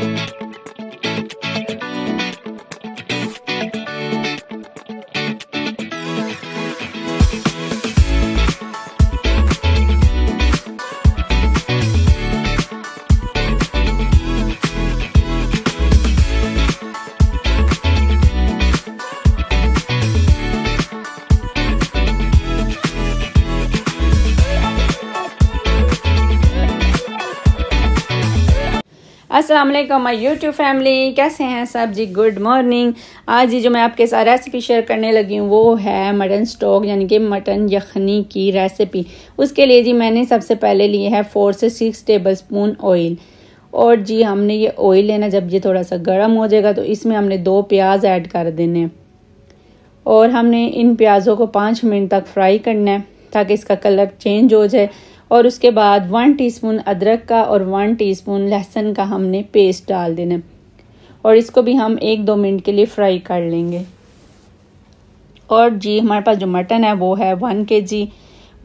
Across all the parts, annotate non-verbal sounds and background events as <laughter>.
Thank you. असलम my YouTube family कैसे हैं सब जी गुड मॉर्निंग आज जी जो मैं आपके साथ रेसिपी शेयर करने लगी हूँ वो है मटन स्टॉक यानी कि मटन यखनी की रेसिपी उसके लिए जी मैंने सबसे पहले लिए है फोर से सिक्स टेबल स्पून ऑयल और जी हमने ये ऑयल लेना जब ये थोड़ा सा गर्म हो जाएगा तो इसमें हमने दो प्याज ऐड कर देने और हमने इन प्याज़ों को पाँच मिनट तक फ्राई करना है ताकि इसका कलर चेंज हो जाए और उसके बाद वन टीस्पून अदरक का और वन टीस्पून लहसुन का हमने पेस्ट डाल देना और इसको भी हम एक दो मिनट के लिए फ्राई कर लेंगे और जी हमारे पास जो मटन है वो है वन के जी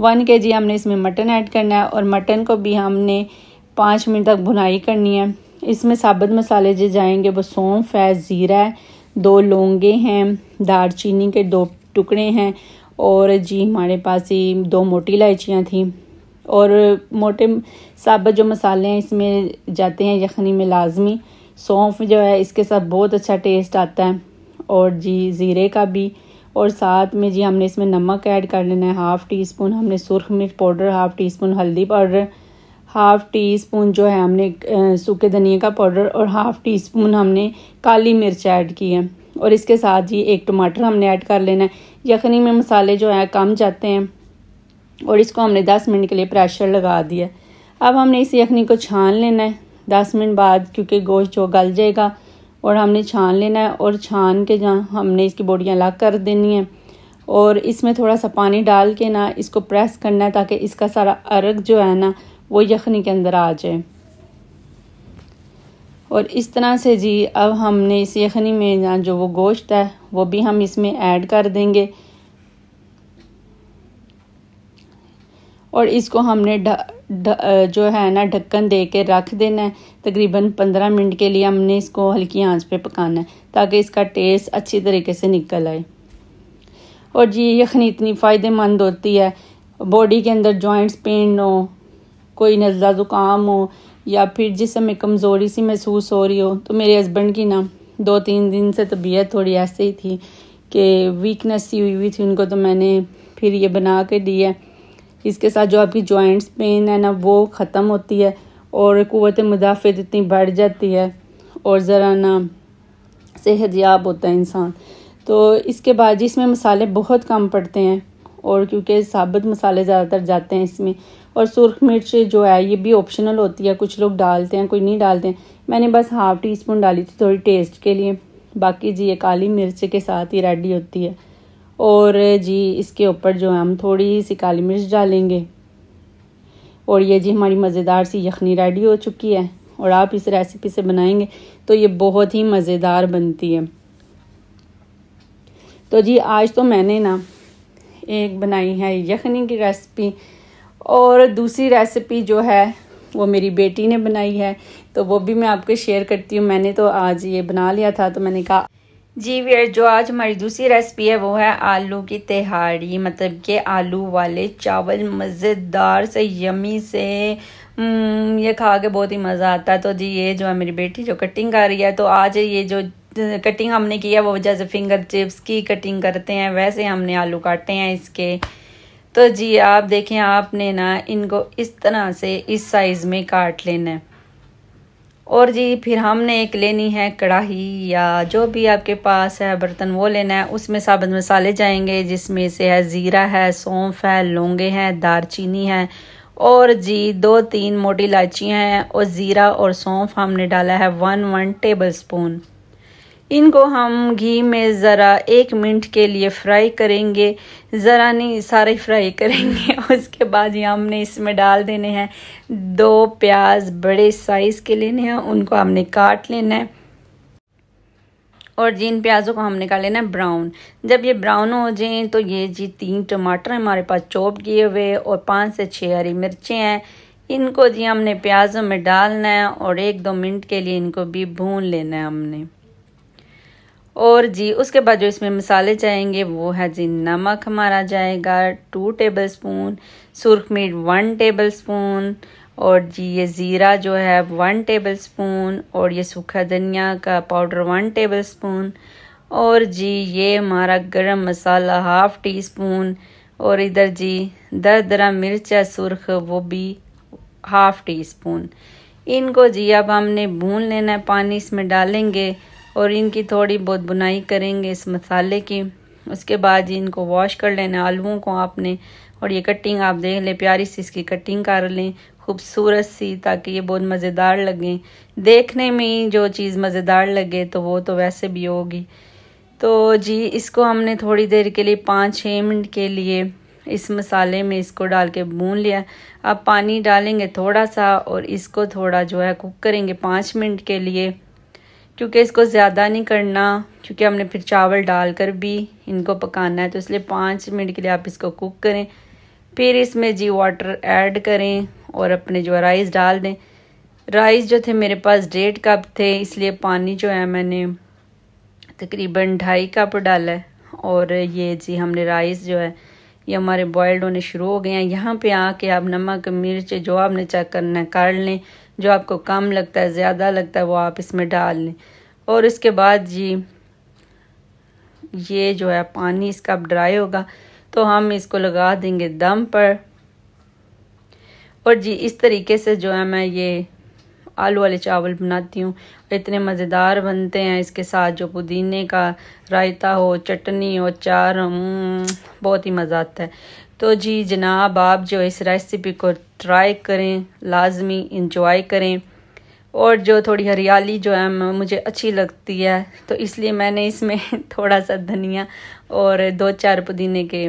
वन के जी हमने इसमें मटन ऐड करना है और मटन को भी हमने पाँच मिनट तक भुनाई करनी है इसमें साबुत मसाले जो जाएंगे वो सौंफ है ज़ीरा है दो लौंगे हैं दारचीनी के दो टुकड़े हैं और जी हमारे पास ही दो मोटी इलायचियाँ थी और मोटे साबत जो मसाले हैं इसमें जाते हैं यखनी में लाजमी सौंफ जो है इसके साथ बहुत अच्छा टेस्ट आता है और जी ज़ीरे का भी और साथ में जी हमने इसमें नमक ऐड कर लेना है हाफ़ टी स्पून हमने सुरख मिर्च पाउडर हाफ़ टी स्पून हल्दी पाउडर हाफ़ टी स्पून जो है हमने सूखे धनिया का पाउडर और हाफ़ टी स्पून हमने काली मिर्च ऐड की है और इसके साथ जी एक टमाटर हमने ऐड कर लेना है यखनी में मसाले जो है कम जाते हैं और इसको हमने 10 मिनट के लिए प्रेशर लगा दिया अब हमने इस यखनी को छान लेना है 10 मिनट बाद क्योंकि गोश्त जो गल जाएगा और हमने छान लेना है और छान के जहाँ हमने इसकी बोटियाँ अलग कर देनी है और इसमें थोड़ा सा पानी डाल के ना इसको प्रेस करना है ताकि इसका सारा अर्ग जो है ना वो यखनी के अंदर आ जाए और इस तरह से जी अब हमने इस यखनी में जो वो गोश्त है वो भी हम इसमें ऐड कर देंगे और इसको हमने ढ जो है ना ढक्कन दे के रख देना है तकरीबन पंद्रह मिनट के लिए हमने इसको हल्की आंच पे पकाना है ताकि इसका टेस्ट अच्छी तरीके से निकल आए और जी यखनी इतनी फ़ायदेमंद होती है बॉडी के अंदर जॉइंट्स पेन हो कोई नज़ला ज़ुकाम हो या फिर जिसम में कमज़ोरी सी महसूस हो रही हो तो मेरे हस्बैंड की ना दो तीन दिन से तबीयत थोड़ी ऐसे ही थी कि वीकनेस सी हुई हुई थी उनको तो मैंने फिर ये बना के दी है इसके साथ जो आपकी जॉइंट्स पेन है ना वो ख़त्म होती है और क़वत मुदाफ़त इतनी बढ़ जाती है और ज़रा ना सेहत याब होता है इंसान तो इसके बाद जी इसमें मसाले बहुत कम पड़ते हैं और क्योंकि साबित मसाले ज़्यादातर जाते हैं इसमें और सुरख मिर्च जो है ये भी ऑप्शनल होती है कुछ लोग डालते हैं कोई नहीं डालते हैं मैंने बस हाफ़ टी स्पून डाली थी थोड़ी टेस्ट के लिए बाकी जी ये काली मिर्च के साथ ही रेडी होती है और जी इसके ऊपर जो है हम थोड़ी सी काली मिर्च डालेंगे और ये जी हमारी मज़ेदार सी यखनी रेडी हो चुकी है और आप इस रेसिपी से बनाएंगे तो ये बहुत ही मज़ेदार बनती है तो जी आज तो मैंने ना एक बनाई है यखनी की रेसिपी और दूसरी रेसिपी जो है वो मेरी बेटी ने बनाई है तो वो भी मैं आपको शेयर करती हूँ मैंने तो आज ये बना लिया था तो मैंने कहा जी वीर जो आज हमारी दूसरी रेसिपी है वो है आलू की तिहाड़ी मतलब कि आलू वाले चावल मज़ेदार से यमी से हम्म, ये खा के बहुत ही मज़ा आता है तो जी ये जो है मेरी बेटी जो कटिंग कर रही है तो आज ये जो कटिंग हमने की है वो जैसे फिंगर चिप्स की कटिंग करते हैं वैसे हमने आलू काटे हैं इसके तो जी आप देखें आपने ना इनको इस तरह से इस साइज़ में काट लेना है और जी फिर हमने एक लेनी है कढ़ाई या जो भी आपके पास है बर्तन वो लेना है उसमें साबुत मसाले जाएंगे जिसमें से है ज़ीरा है सौंफ है लौंगे हैं दारचीनी है और जी दो तीन मोटी इलायची हैं और ज़ीरा और सौंफ हमने डाला है वन वन टेबल स्पून इनको हम घी में ज़रा एक मिनट के लिए फ्राई करेंगे ज़रा नहीं सारे फ्राई करेंगे <laughs> उसके बाद ये हमने इसमें डाल देने हैं दो प्याज बड़े साइज़ के लेने हैं उनको हमने काट लेना है और जिन प्याज़ों को हमने काट लेना है ब्राउन जब ये ब्राउन हो जाए तो ये जी तीन टमाटर हमारे पास चॉप किए हुए और पाँच से छः हरी मिर्चें हैं इनको जी हमने प्याज़ों में डालना है और एक दो मिनट के लिए इनको भी भून लेना है हमने और जी उसके बाद जो इसमें मसाले जाएंगे वो है जी नमक हमारा जाएगा टू टेबल स्पून सुरख मिर्च वन टेबल स्पून और जी ये ज़ीरा जो है वन टेबल स्पून और ये सूखा धनिया का पाउडर वन टेबल स्पून और जी ये हमारा गरम मसाला हाफ़ टी स्पून और इधर जी दर दरा मिर्च है सुरख वो भी हाफ़ टी स्पून इनको जी अब हमने भून लेना है पानी इसमें डालेंगे और इनकी थोड़ी बहुत बुनाई करेंगे इस मसाले की उसके बाद इनको वॉश कर लेना आलुओं को आपने और ये कटिंग आप देख लें प्यारी सी इसकी कटिंग कर लें खूबसूरत सी ताकि ये बहुत मज़ेदार लगें देखने में जो चीज़ मज़ेदार लगे तो वो तो वैसे भी होगी तो जी इसको हमने थोड़ी देर के लिए पाँच छः मिनट के लिए इस मसाले में इसको डाल के भून लिया अब पानी डालेंगे थोड़ा सा और इसको थोड़ा जो है कुक करेंगे पाँच मिनट के लिए क्योंकि इसको ज़्यादा नहीं करना क्योंकि हमने फिर चावल डालकर भी इनको पकाना है तो इसलिए पाँच मिनट के लिए आप इसको कुक करें फिर इसमें जी वाटर ऐड करें और अपने जो राइस डाल दें राइस जो थे मेरे पास डेढ़ कप थे इसलिए पानी जो है मैंने तकरीबन ढाई कप डाला है और ये जी हमने राइस जो है ये हमारे बॉयल्ड होने शुरू हो गए हैं यहाँ पे आके आप नमक मिर्च जो आपने चेक करना कर लें जो आपको कम लगता है ज़्यादा लगता है वो आप इसमें डाल लें और इसके बाद जी ये जो है पानी इसका अब ड्राई होगा तो हम इसको लगा देंगे दम पर और जी इस तरीके से जो है मैं ये आलू वाले चावल बनाती हूँ इतने मज़ेदार बनते हैं इसके साथ जो पुदीने का रायता हो चटनी हो चार हम्म, बहुत ही मज़ा आता है तो जी जनाब आप जो इस रेसिपी को ट्राई करें लाजमी इंजॉय करें और जो थोड़ी हरियाली जो है मुझे अच्छी लगती है तो इसलिए मैंने इसमें <laughs> थोड़ा सा धनिया और दो चार पुदीने के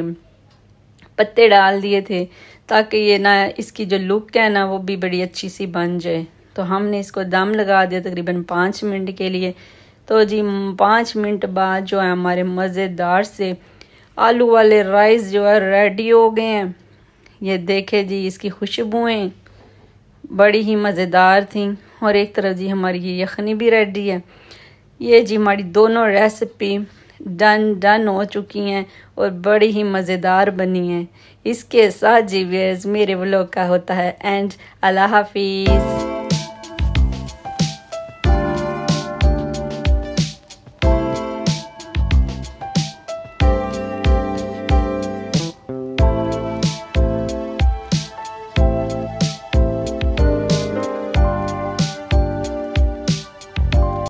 पत्ते डाल दिए थे ताकि ये ना इसकी जो लुक है ना वो भी बड़ी अच्छी सी बन जाए तो हमने इसको दम लगा दिया तकरीबन पाँच मिनट के लिए तो जी पाँच मिनट बाद जो है हमारे मज़ेदार से आलू वाले राइस जो है रेडी हो गए हैं ये देखे जी इसकी खुशबुएँ बड़ी ही मज़ेदार थी और एक तरफ जी हमारी ये यखनी भी रेडी है ये जी हमारी दोनों रेसिपी डन डन हो चुकी हैं और बड़ी ही मज़ेदार बनी हैं इसके साथ जी वेज मेरे व्लॉग का होता है एंड अल्लाह हाफिज़